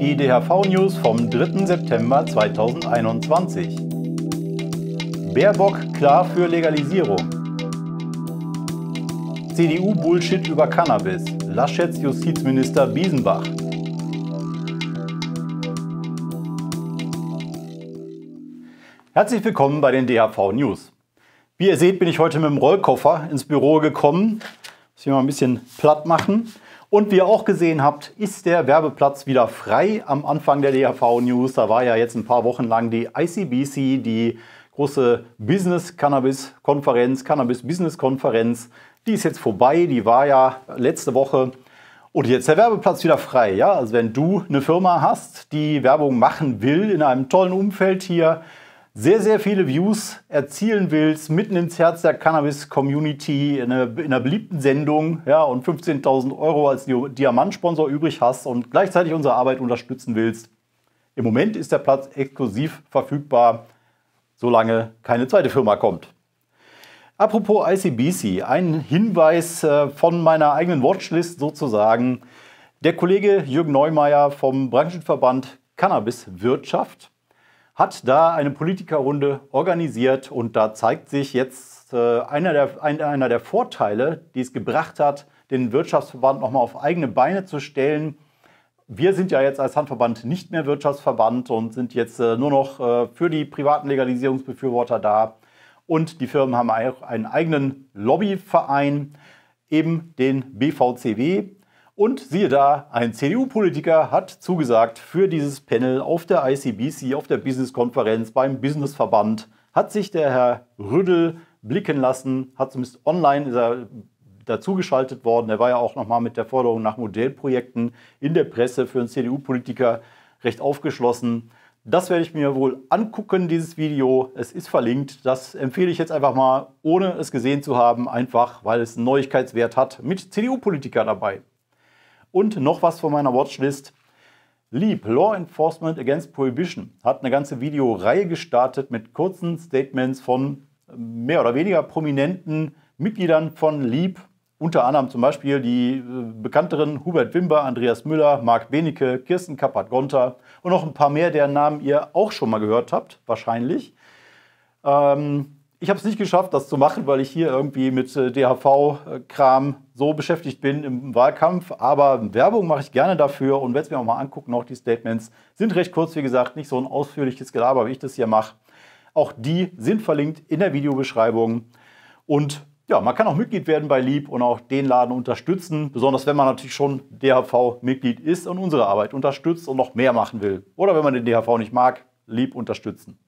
Die DHV-News vom 3. September 2021. Baerbock klar für Legalisierung. CDU-Bullshit über Cannabis. Laschets Justizminister Biesenbach. Herzlich willkommen bei den DHV News. Wie ihr seht, bin ich heute mit dem Rollkoffer ins Büro gekommen. Das hier mal ein bisschen platt machen. Und wie ihr auch gesehen habt, ist der Werbeplatz wieder frei am Anfang der DHV-News. Da war ja jetzt ein paar Wochen lang die ICBC, die große Business-Cannabis-Konferenz, Cannabis-Business-Konferenz. Die ist jetzt vorbei, die war ja letzte Woche. Und jetzt der Werbeplatz wieder frei. Ja? Also wenn du eine Firma hast, die Werbung machen will in einem tollen Umfeld hier, sehr, sehr viele Views erzielen willst, mitten ins Herz der Cannabis-Community, in, einer beliebten Sendung ja, und 15.000 Euro als Diamantsponsor übrig hast und gleichzeitig unsere Arbeit unterstützen willst. Im Moment ist der Platz exklusiv verfügbar, solange keine zweite Firma kommt. Apropos ICBC, ein Hinweis äh, von meiner eigenen Watchlist sozusagen. Der Kollege Jürgen Neumeier vom Branchenverband Cannabis Wirtschaft hat da eine Politikerrunde organisiert und da zeigt sich jetzt äh, einer, der, ein, einer der Vorteile, die es gebracht hat, den Wirtschaftsverband nochmal auf eigene Beine zu stellen. Wir sind ja jetzt als Handverband nicht mehr Wirtschaftsverband und sind jetzt äh, nur noch äh, für die privaten Legalisierungsbefürworter da. Und die Firmen haben auch einen eigenen Lobbyverein, eben den BVCW. Und siehe da, ein CDU-Politiker hat zugesagt für dieses Panel auf der ICBC, auf der Business-Konferenz beim Businessverband, hat sich der Herr Rüdel blicken lassen, hat zumindest online ist er dazugeschaltet worden. Er war ja auch nochmal mit der Forderung nach Modellprojekten in der Presse für einen CDU-Politiker recht aufgeschlossen. Das werde ich mir wohl angucken, dieses Video. Es ist verlinkt. Das empfehle ich jetzt einfach mal, ohne es gesehen zu haben, einfach weil es einen Neuigkeitswert hat, mit CDU-Politiker dabei. Und noch was von meiner Watchlist. Lieb, Law Enforcement Against Prohibition, hat eine ganze Videoreihe gestartet mit kurzen Statements von mehr oder weniger prominenten Mitgliedern von Lieb, unter anderem zum Beispiel die äh, bekannteren Hubert Wimber, Andreas Müller, Marc Benecke, Kirsten Kappert-Gonter und noch ein paar mehr, deren Namen ihr auch schon mal gehört habt, wahrscheinlich. Ähm, ich habe es nicht geschafft, das zu machen, weil ich hier irgendwie mit äh, DHV-Kram so beschäftigt bin im Wahlkampf. Aber Werbung mache ich gerne dafür und werde es mir auch mal angucken. Auch die Statements sind recht kurz, wie gesagt, nicht so ein ausführliches Gelaber, wie ich das hier mache. Auch die sind verlinkt in der Videobeschreibung. Und ja, man kann auch Mitglied werden bei Lieb und auch den Laden unterstützen, besonders wenn man natürlich schon DHV-Mitglied ist und unsere Arbeit unterstützt und noch mehr machen will. Oder wenn man den DHV nicht mag, Lieb unterstützen.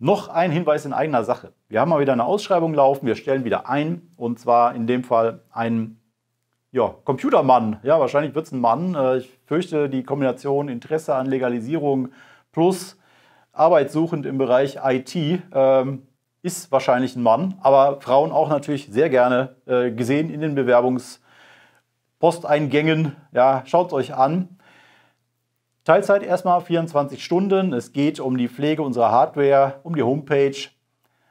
Noch ein Hinweis in eigener Sache. Wir haben mal wieder eine Ausschreibung laufen, wir stellen wieder ein und zwar in dem Fall ein ja, Computermann. Ja, wahrscheinlich wird es ein Mann. Äh, ich fürchte, die Kombination Interesse an Legalisierung plus arbeitssuchend im Bereich IT ähm, ist wahrscheinlich ein Mann, aber Frauen auch natürlich sehr gerne äh, gesehen in den Bewerbungsposteingängen. Ja, schaut es euch an. Teilzeit erstmal 24 Stunden. Es geht um die Pflege unserer Hardware, um die Homepage.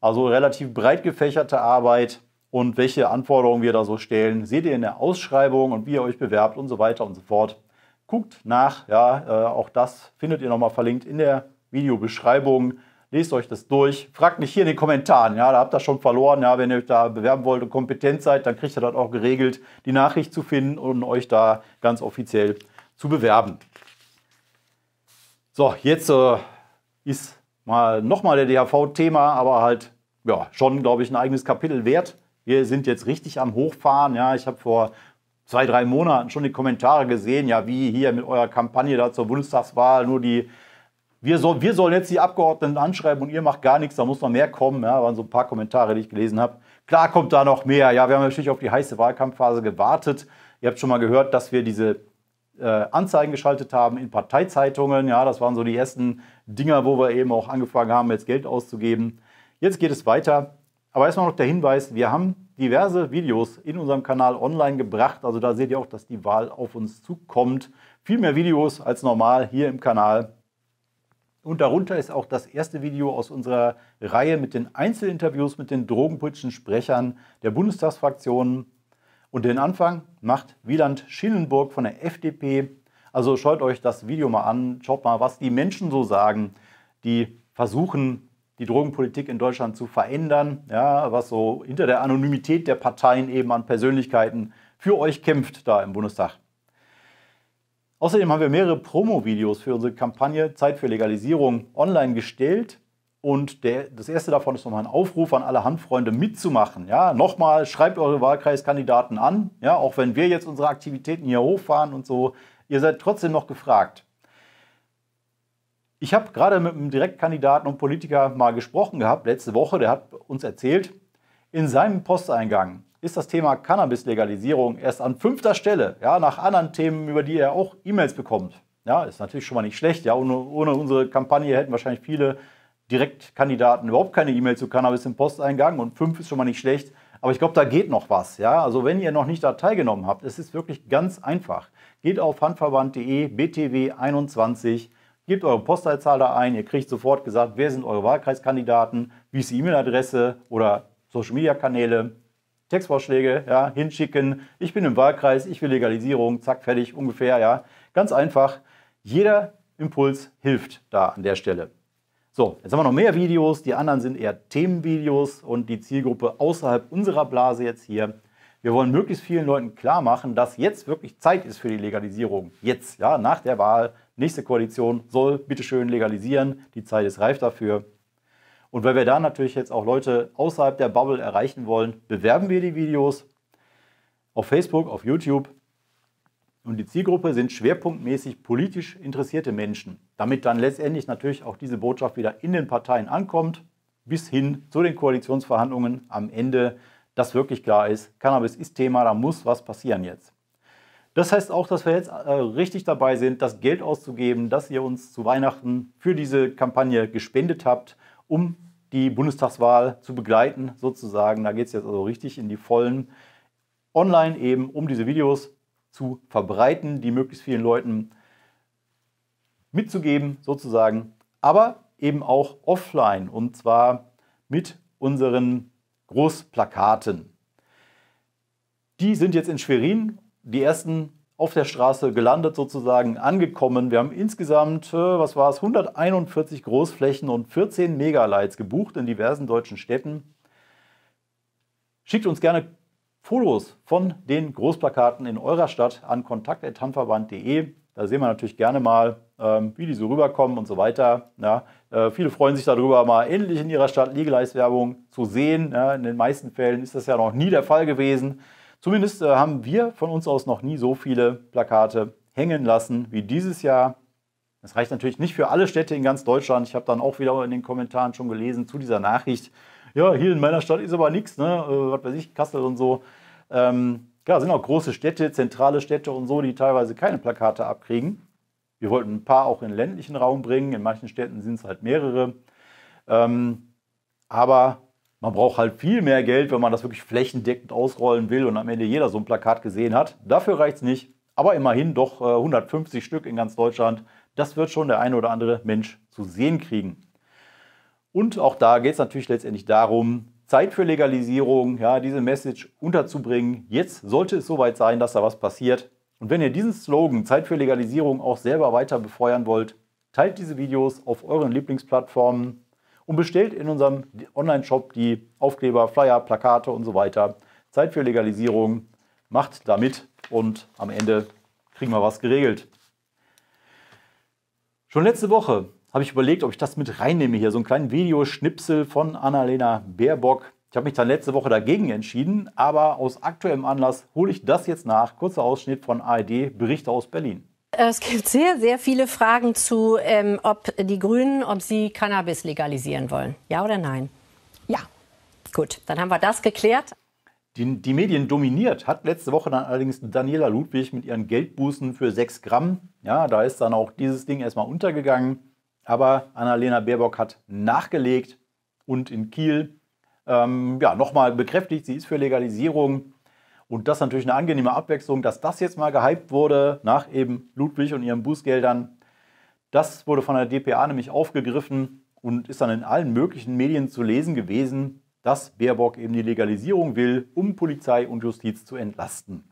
Also relativ breit gefächerte Arbeit und welche Anforderungen wir da so stellen, seht ihr in der Ausschreibung und wie ihr euch bewerbt und so weiter und so fort. Guckt nach, ja, äh, auch das findet ihr nochmal verlinkt in der Videobeschreibung. Lest euch das durch. Fragt mich hier in den Kommentaren, ja, da habt ihr schon verloren. Ja, wenn ihr euch da bewerben wollt und kompetent seid, dann kriegt ihr das auch geregelt, die Nachricht zu finden und euch da ganz offiziell zu bewerben. So, jetzt äh, ist mal nochmal der DHV-Thema, aber halt ja, schon, glaube ich, ein eigenes Kapitel wert. Wir sind jetzt richtig am Hochfahren. Ja, ich habe vor zwei, drei Monaten schon die Kommentare gesehen, ja, wie hier mit eurer Kampagne da zur Bundestagswahl, nur die, wir, soll, wir sollen jetzt die Abgeordneten anschreiben und ihr macht gar nichts, da muss noch mehr kommen. Ja, waren so ein paar Kommentare, die ich gelesen habe. Klar kommt da noch mehr. Ja, wir haben natürlich auf die heiße Wahlkampfphase gewartet. Ihr habt schon mal gehört, dass wir diese äh, Anzeigen geschaltet haben in Parteizeitungen. Ja, das waren so die ersten Dinger, wo wir eben auch angefangen haben, jetzt Geld auszugeben. Jetzt geht es weiter. Aber erstmal noch der Hinweis, wir haben diverse Videos in unserem Kanal online gebracht. Also da seht ihr auch, dass die Wahl auf uns zukommt. Viel mehr Videos als normal hier im Kanal. Und darunter ist auch das erste Video aus unserer Reihe mit den Einzelinterviews mit den drogenpolitischen Sprechern der Bundestagsfraktionen. Und den Anfang macht Wieland Schillenburg von der FDP. Also schaut euch das Video mal an, schaut mal, was die Menschen so sagen, die versuchen, die Drogenpolitik in Deutschland zu verändern, ja, was so hinter der Anonymität der Parteien eben an Persönlichkeiten für euch kämpft da im Bundestag. Außerdem haben wir mehrere Promo-Videos für unsere Kampagne Zeit für Legalisierung online gestellt. Und der, das erste davon ist nochmal ein Aufruf an alle Handfreunde mitzumachen. Ja, nochmal, schreibt eure Wahlkreiskandidaten an. Ja, auch wenn wir jetzt unsere Aktivitäten hier hochfahren und so, ihr seid trotzdem noch gefragt. Ich habe gerade mit einem Direktkandidaten und Politiker mal gesprochen gehabt, letzte Woche, der hat uns erzählt, in seinem Posteingang ist das Thema Cannabis-Legalisierung erst an fünfter Stelle, ja, nach anderen Themen, über die er auch E-Mails bekommt. Ja, ist natürlich schon mal nicht schlecht. Ja, ohne, ohne unsere Kampagne hätten wahrscheinlich viele Direktkandidaten überhaupt keine E-Mail zu Cannabis im Posteingang und fünf ist schon mal nicht schlecht. Aber ich glaube, da geht noch was. Ja? Also wenn ihr noch nicht da teilgenommen habt, es ist wirklich ganz einfach. Geht auf handverband.de, btw21, gebt eure Postleitzahl da ein, ihr kriegt sofort gesagt, wer sind eure Wahlkreiskandidaten, wie ist die E-Mail-Adresse oder Social-Media-Kanäle, Textvorschläge ja, hinschicken. Ich bin im Wahlkreis, ich will Legalisierung, zack, fertig, ungefähr. Ja? Ganz einfach. Jeder Impuls hilft da an der Stelle. So, jetzt haben wir noch mehr Videos. Die anderen sind eher Themenvideos und die Zielgruppe außerhalb unserer Blase jetzt hier. Wir wollen möglichst vielen Leuten klar machen, dass jetzt wirklich Zeit ist für die Legalisierung. Jetzt, ja, nach der Wahl. Nächste Koalition soll bitteschön legalisieren. Die Zeit ist reif dafür. Und weil wir da natürlich jetzt auch Leute außerhalb der Bubble erreichen wollen, bewerben wir die Videos auf Facebook, auf YouTube und die Zielgruppe sind schwerpunktmäßig politisch interessierte Menschen, damit dann letztendlich natürlich auch diese Botschaft wieder in den Parteien ankommt, bis hin zu den Koalitionsverhandlungen am Ende, dass wirklich klar ist, Cannabis ist Thema, da muss was passieren jetzt. Das heißt auch, dass wir jetzt äh, richtig dabei sind, das Geld auszugeben, das ihr uns zu Weihnachten für diese Kampagne gespendet habt, um die Bundestagswahl zu begleiten, sozusagen. Da geht es jetzt also richtig in die Vollen. Online eben, um diese Videos zu verbreiten, die möglichst vielen Leuten mitzugeben, sozusagen, aber eben auch offline und zwar mit unseren Großplakaten. Die sind jetzt in Schwerin, die ersten auf der Straße gelandet, sozusagen angekommen. Wir haben insgesamt, äh, was war es, 141 Großflächen und 14 Megalights gebucht in diversen deutschen Städten. Schickt uns gerne Fotos von den Großplakaten in eurer Stadt an kontakt.hanverband.de. Da sehen wir natürlich gerne mal, ähm, wie die so rüberkommen und so weiter. Ja, äh, viele freuen sich darüber, mal endlich in ihrer Stadt Legalize-Werbung zu sehen. Ja, in den meisten Fällen ist das ja noch nie der Fall gewesen. Zumindest äh, haben wir von uns aus noch nie so viele Plakate hängen lassen wie dieses Jahr. Das reicht natürlich nicht für alle Städte in ganz Deutschland. Ich habe dann auch wieder in den Kommentaren schon gelesen zu dieser Nachricht, ja, hier in meiner Stadt ist aber nichts, ne? Äh, was weiß ich, Kassel und so. Ähm, ja, sind auch große Städte, zentrale Städte und so, die teilweise keine Plakate abkriegen. Wir wollten ein paar auch in den ländlichen Raum bringen. In manchen Städten sind es halt mehrere. Ähm, aber man braucht halt viel mehr Geld, wenn man das wirklich flächendeckend ausrollen will und am Ende jeder so ein Plakat gesehen hat. Dafür reicht es nicht. Aber immerhin doch 150 äh, Stück in ganz Deutschland. Das wird schon der eine oder andere Mensch zu sehen kriegen. Und auch da geht es natürlich letztendlich darum, Zeit für Legalisierung, ja, diese Message unterzubringen. Jetzt sollte es soweit sein, dass da was passiert. Und wenn ihr diesen Slogan Zeit für Legalisierung auch selber weiter befeuern wollt, teilt diese Videos auf euren Lieblingsplattformen und bestellt in unserem Online-Shop die Aufkleber, Flyer, Plakate und so weiter. Zeit für Legalisierung, macht damit und am Ende kriegen wir was geregelt. Schon letzte Woche habe ich überlegt, ob ich das mit reinnehme hier, so einen kleinen Videoschnipsel von Annalena Baerbock. Ich habe mich dann letzte Woche dagegen entschieden, aber aus aktuellem Anlass hole ich das jetzt nach. Kurzer Ausschnitt von ARD, Berichte aus Berlin. Äh, es gibt sehr, sehr viele Fragen zu, ähm, ob die Grünen, ob sie Cannabis legalisieren wollen. Ja oder nein? Ja. Gut, dann haben wir das geklärt. Die, die, Medien dominiert hat letzte Woche dann allerdings Daniela Ludwig mit ihren Geldbußen für 6 Gramm. Ja, da ist dann auch dieses Ding erstmal untergegangen. Aber Annalena Baerbock hat nachgelegt und in Kiel ähm, ja, nochmal bekräftigt, sie ist für Legalisierung. Und das ist natürlich eine angenehme Abwechslung, dass das jetzt mal gehypt wurde nach eben Ludwig und ihren Bußgeldern. Das wurde von der DPA nämlich aufgegriffen und ist dann in allen möglichen Medien zu lesen gewesen, dass Baerbock eben die Legalisierung will, um Polizei und Justiz zu entlasten.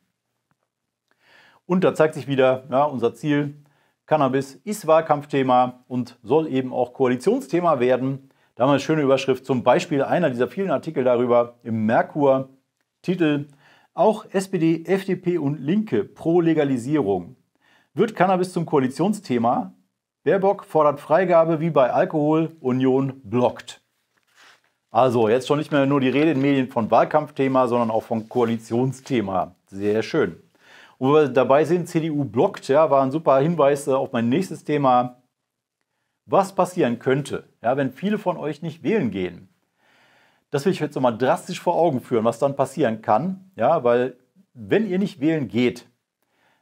Und da zeigt sich wieder, ja, unser Ziel, Cannabis ist Wahlkampfthema und soll eben auch Koalitionsthema werden. Da haben wir eine schöne Überschrift, zum Beispiel einer dieser vielen Artikel darüber im Merkur. Titel: Auch SPD, FDP und Linke pro Legalisierung. Wird Cannabis zum Koalitionsthema? Baerbock fordert Freigabe wie bei Alkohol, Union blockt. Also, jetzt schon nicht mehr nur die Rede in Medien von Wahlkampfthema, sondern auch von Koalitionsthema. Sehr schön. Wo wir dabei sind, CDU blockt, ja, war ein super Hinweis äh, auf mein nächstes Thema. Was passieren könnte, ja, wenn viele von euch nicht wählen gehen. Das will ich jetzt nochmal drastisch vor Augen führen, was dann passieren kann. Ja, weil wenn ihr nicht wählen geht,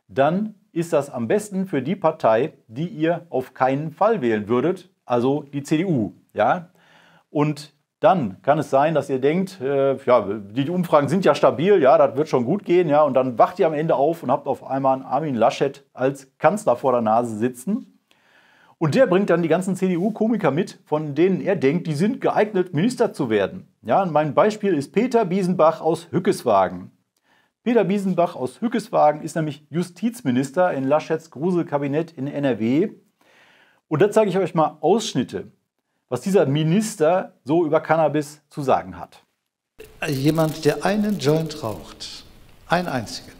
dann ist das am besten für die Partei, die ihr auf keinen Fall wählen würdet, also die CDU. Ja? Und dann kann es sein, dass ihr denkt, äh, ja, die Umfragen sind ja stabil, ja, das wird schon gut gehen, ja, und dann wacht ihr am Ende auf und habt auf einmal einen Armin Laschet als Kanzler vor der Nase sitzen. Und der bringt dann die ganzen CDU-Komiker mit, von denen er denkt, die sind geeignet, Minister zu werden. Ja, mein Beispiel ist Peter Biesenbach aus Hückeswagen. Peter Biesenbach aus Hückeswagen ist nämlich Justizminister in Laschets Gruselkabinett in NRW. Und da zeige ich euch mal Ausschnitte was dieser Minister so über Cannabis zu sagen hat. Jemand, der einen Joint raucht, einen einzigen,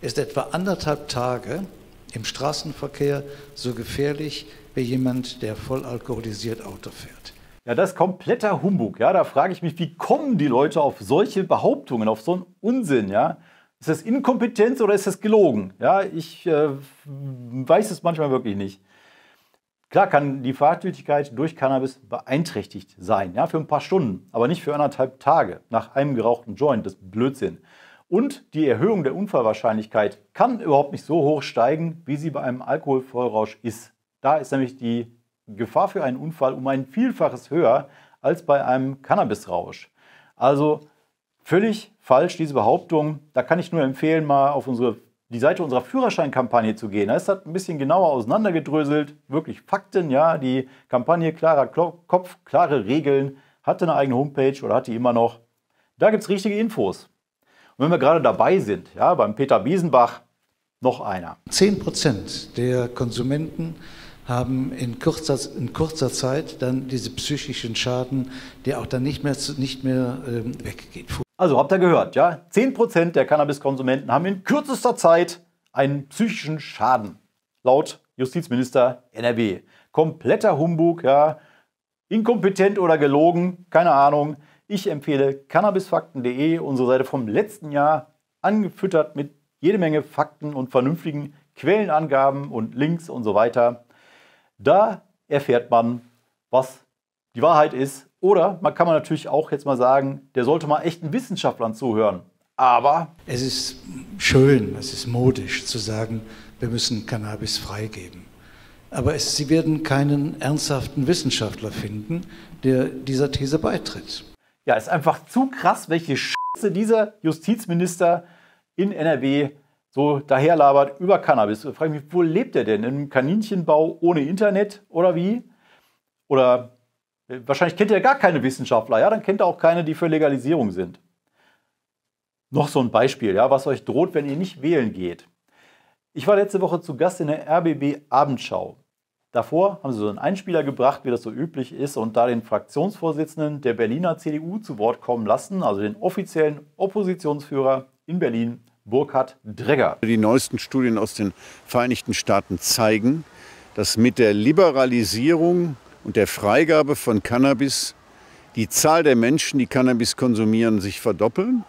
ist etwa anderthalb Tage im Straßenverkehr so gefährlich wie jemand, der voll alkoholisiert Auto fährt. Ja, das ist kompletter Humbug. Ja, da frage ich mich, wie kommen die Leute auf solche Behauptungen, auf so einen Unsinn? Ja, ist das Inkompetenz oder ist das gelogen? Ja, ich äh, weiß es manchmal wirklich nicht. Klar kann die Fahrtüchtigkeit durch Cannabis beeinträchtigt sein, ja, für ein paar Stunden, aber nicht für anderthalb Tage nach einem gerauchten Joint, das ist Blödsinn. Und die Erhöhung der Unfallwahrscheinlichkeit kann überhaupt nicht so hoch steigen, wie sie bei einem Alkoholvollrausch ist. Da ist nämlich die Gefahr für einen Unfall um ein Vielfaches höher als bei einem Cannabisrausch. Also völlig falsch diese Behauptung. Da kann ich nur empfehlen, mal auf unsere die Seite unserer Führerscheinkampagne zu gehen. Da ist das ein bisschen genauer auseinandergedröselt. Wirklich Fakten, ja. Die Kampagne Klarer Kopf, klare Regeln, hatte eine eigene Homepage oder hat die immer noch. Da gibt es richtige Infos. Und wenn wir gerade dabei sind, ja, beim Peter Biesenbach, noch einer. 10 Prozent der Konsumenten haben in kurzer, in kurzer Zeit dann diese psychischen Schaden, der auch dann nicht mehr, nicht mehr ähm, weggeht. Also habt ihr gehört, ja? 10% der Cannabiskonsumenten haben in kürzester Zeit einen psychischen Schaden. Laut Justizminister NRW. Kompletter Humbug, ja? Inkompetent oder gelogen, keine Ahnung. Ich empfehle cannabisfakten.de, unsere Seite vom letzten Jahr, angefüttert mit jede Menge Fakten und vernünftigen Quellenangaben und Links und so weiter. Da erfährt man, was die Wahrheit ist oder man kann man natürlich auch jetzt mal sagen, der sollte mal echten Wissenschaftlern zuhören. Aber es ist schön, es ist modisch zu sagen, wir müssen Cannabis freigeben. Aber es, Sie werden keinen ernsthaften Wissenschaftler finden, der dieser These beitritt. Ja, es ist einfach zu krass, welche Scheiße dieser Justizminister in NRW so daherlabert über Cannabis. Ich frage mich, wo lebt er denn? Im Kaninchenbau ohne Internet oder wie? Oder Wahrscheinlich kennt ihr gar keine Wissenschaftler, ja, dann kennt ihr auch keine, die für Legalisierung sind. Noch so ein Beispiel, ja, was euch droht, wenn ihr nicht wählen geht. Ich war letzte Woche zu Gast in der RBB Abendschau. Davor haben sie so einen Einspieler gebracht, wie das so üblich ist, und da den Fraktionsvorsitzenden der Berliner CDU zu Wort kommen lassen, also den offiziellen Oppositionsführer in Berlin, Burkhard Dregger. Die neuesten Studien aus den Vereinigten Staaten zeigen, dass mit der Liberalisierung und der Freigabe von Cannabis die Zahl der Menschen, die Cannabis konsumieren, sich verdoppeln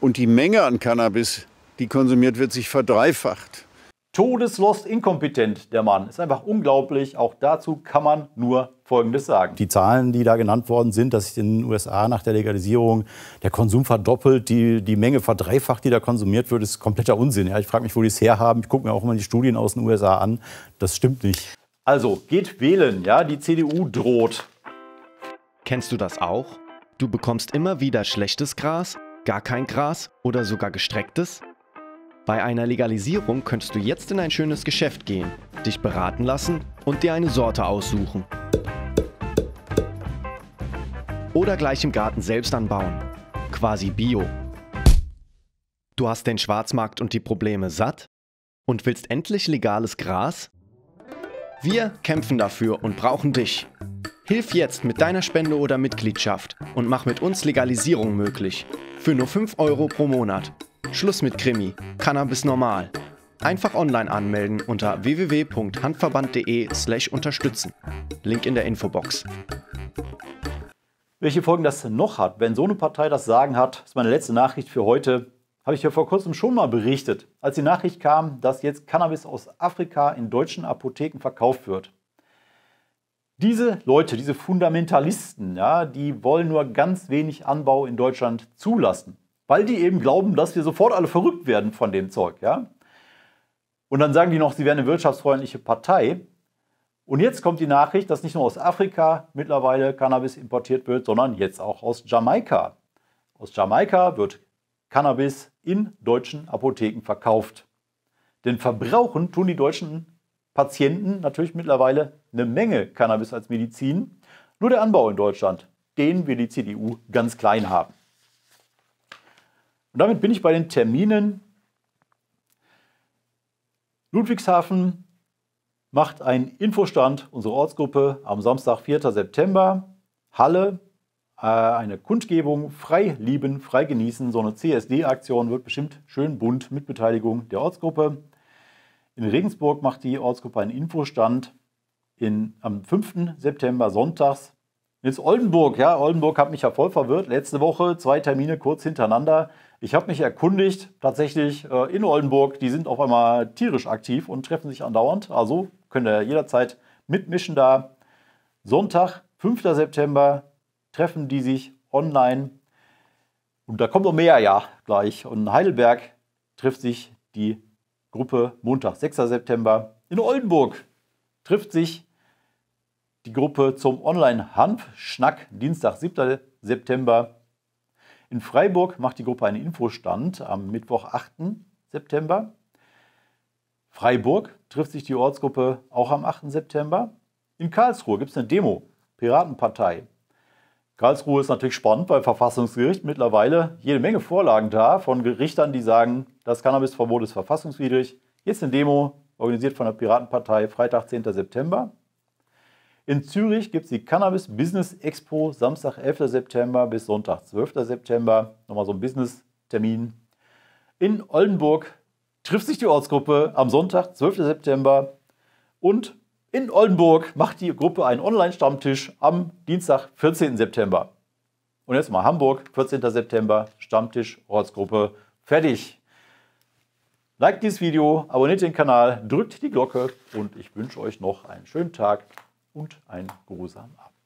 und die Menge an Cannabis, die konsumiert wird, sich verdreifacht. Todeslost inkompetent, der Mann. Ist einfach unglaublich. Auch dazu kann man nur Folgendes sagen. Die Zahlen, die da genannt worden sind, dass sich in den USA nach der Legalisierung der Konsum verdoppelt, die, die Menge verdreifacht, die da konsumiert wird, ist kompletter Unsinn. Ja, ich frage mich, wo die es herhaben. Ich gucke mir auch mal die Studien aus den USA an. Das stimmt nicht. Also geht wählen, ja, die CDU droht. Kennst du das auch? Du bekommst immer wieder schlechtes Gras, gar kein Gras oder sogar gestrecktes? Bei einer Legalisierung könntest du jetzt in ein schönes Geschäft gehen, dich beraten lassen und dir eine Sorte aussuchen. Oder gleich im Garten selbst anbauen. Quasi Bio. Du hast den Schwarzmarkt und die Probleme satt und willst endlich legales Gras, wir kämpfen dafür und brauchen dich. Hilf jetzt mit deiner Spende oder Mitgliedschaft und mach mit uns Legalisierung möglich. Für nur 5 Euro pro Monat. Schluss mit Krimi. Cannabis normal. Einfach online anmelden unter www.handverband.de/slash unterstützen. Link in der Infobox. Welche Folgen das noch hat, wenn so eine Partei das Sagen hat, ist meine letzte Nachricht für heute. Habe ich ja vor kurzem schon mal berichtet, als die Nachricht kam, dass jetzt Cannabis aus Afrika in deutschen Apotheken verkauft wird. Diese Leute, diese Fundamentalisten, ja, die wollen nur ganz wenig Anbau in Deutschland zulassen, weil die eben glauben, dass wir sofort alle verrückt werden von dem Zeug. Ja? Und dann sagen die noch, sie wären eine wirtschaftsfreundliche Partei. Und jetzt kommt die Nachricht, dass nicht nur aus Afrika mittlerweile Cannabis importiert wird, sondern jetzt auch aus Jamaika. Aus Jamaika wird Cannabis in deutschen Apotheken verkauft. Denn verbrauchen tun die deutschen Patienten natürlich mittlerweile eine Menge Cannabis als Medizin. Nur der Anbau in Deutschland, den wir die CDU ganz klein haben. Und damit bin ich bei den Terminen. Ludwigshafen macht einen Infostand, unsere Ortsgruppe, am Samstag, 4. September. Halle äh, eine Kundgebung frei lieben, frei genießen. So eine CSD-Aktion wird bestimmt schön bunt mit Beteiligung der Ortsgruppe. In Regensburg macht die Ortsgruppe einen Infostand in, am 5. September sonntags. Jetzt Oldenburg, ja, Oldenburg hat mich ja voll verwirrt. Letzte Woche zwei Termine kurz hintereinander. Ich habe mich erkundigt, tatsächlich äh, in Oldenburg, die sind auf einmal tierisch aktiv und treffen sich andauernd. Also könnt ihr jederzeit mitmischen da. Sonntag, 5. September, treffen die sich online. Und da kommt noch mehr ja gleich. Und in Heidelberg trifft sich die Gruppe Montag, 6. September. In Oldenburg trifft sich die Gruppe zum Online-Hanf-Schnack, Dienstag, 7. September. In Freiburg macht die Gruppe einen Infostand am Mittwoch, 8. September. Freiburg trifft sich die Ortsgruppe auch am 8. September. In Karlsruhe gibt es eine Demo, Piratenpartei, Karlsruhe ist natürlich spannend beim Verfassungsgericht. Mittlerweile jede Menge Vorlagen da von Richtern, die sagen, das Cannabisverbot ist verfassungswidrig. Jetzt eine Demo, organisiert von der Piratenpartei, Freitag, 10. September. In Zürich gibt es die Cannabis Business Expo, Samstag, 11. September bis Sonntag, 12. September. Nochmal so ein Business-Termin. In Oldenburg trifft sich die Ortsgruppe am Sonntag, 12. September. Und in Oldenburg macht die Gruppe einen Online-Stammtisch am Dienstag, 14. September. Und jetzt mal Hamburg, 14. September, Stammtisch, Ortsgruppe, fertig. Liked dieses Video, abonniert den Kanal, drückt die Glocke und ich wünsche euch noch einen schönen Tag und einen geruhsamen Abend.